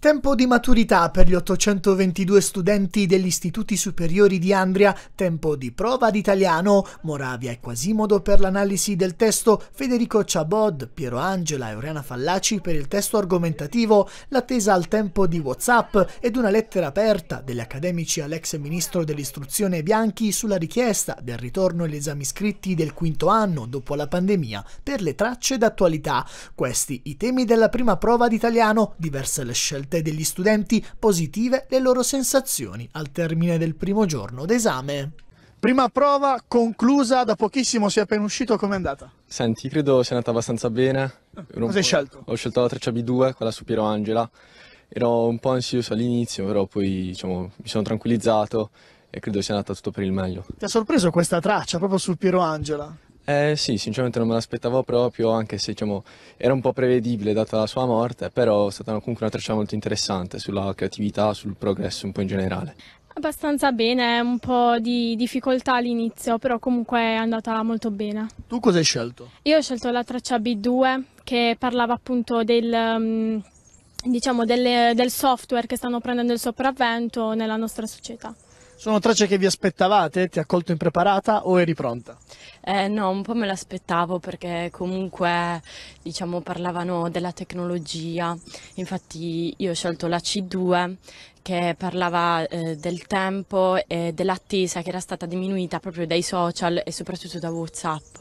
Tempo di maturità per gli 822 studenti degli istituti superiori di Andria, tempo di prova d'italiano, Moravia e Quasimodo per l'analisi del testo, Federico Ciabod, Piero Angela e Oriana Fallaci per il testo argomentativo, l'attesa al tempo di Whatsapp ed una lettera aperta degli accademici all'ex ministro dell'istruzione Bianchi sulla richiesta del ritorno agli esami scritti del quinto anno dopo la pandemia per le tracce d'attualità. Questi i temi della prima prova d'italiano, diverse le scelte scelte degli studenti, positive le loro sensazioni al termine del primo giorno d'esame. Prima prova conclusa, da pochissimo si è appena uscito, com'è andata? Senti, credo sia andata abbastanza bene. Ero Cosa hai scelto? Ho scelto la treccia B2, quella su Piero Angela. Ero un po' ansioso all'inizio, però poi diciamo, mi sono tranquillizzato e credo sia andata tutto per il meglio. Ti ha sorpreso questa traccia proprio sul Piero Angela? Eh sì, sinceramente non me l'aspettavo proprio, anche se diciamo, era un po' prevedibile data la sua morte, però è stata comunque una traccia molto interessante sulla creatività, sul progresso un po' in generale. Abbastanza bene, un po' di difficoltà all'inizio, però comunque è andata molto bene. Tu cosa hai scelto? Io ho scelto la traccia B2 che parlava appunto del... Mm, diciamo, delle, del software che stanno prendendo il sopravvento nella nostra società. Sono tracce che vi aspettavate? Ti ha colto impreparata o eri pronta? Eh, no, un po' me l'aspettavo perché comunque diciamo, parlavano della tecnologia, infatti io ho scelto la C2 che parlava eh, del tempo e dell'attesa che era stata diminuita proprio dai social e soprattutto da Whatsapp.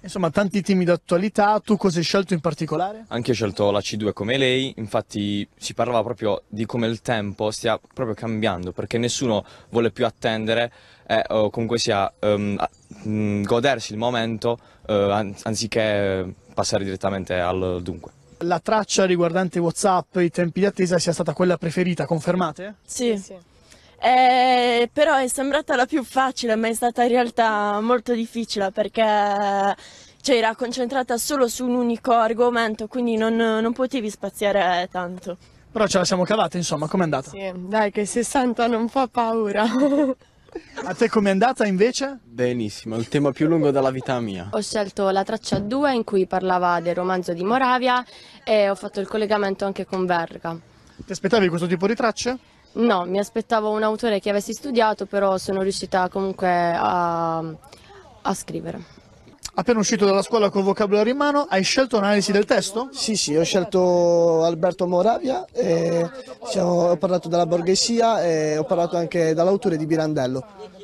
Insomma, tanti temi d'attualità, tu cosa hai scelto in particolare? Anche ho scelto la C2 come lei, infatti si parlava proprio di come il tempo stia proprio cambiando, perché nessuno vuole più attendere eh, o comunque sia um, ehm, mh, mm, godersi il momento eh, anziché passare direttamente al dunque. La traccia riguardante Whatsapp, e i tempi di attesa, sia stata quella preferita, confermate? Sì. sì. Eh, però è sembrata la più facile, ma è stata in realtà molto difficile perché cioè, era concentrata solo su un unico argomento, quindi non, non potevi spaziare tanto. Però ce la siamo cavata, insomma, com'è andata? Sì, dai, che 60 non fa paura. A te com'è andata invece? Benissimo, il tema più lungo della vita mia. Ho scelto la traccia 2 in cui parlava del romanzo di Moravia e ho fatto il collegamento anche con Verga. Ti aspettavi questo tipo di tracce? No, mi aspettavo un autore che avessi studiato, però sono riuscita comunque a, a scrivere. Appena uscito dalla scuola col vocabolario in mano, hai scelto un'analisi del testo? Sì, sì, ho scelto Alberto Moravia, e, diciamo, ho parlato della borghesia e ho parlato anche dall'autore di Birandello.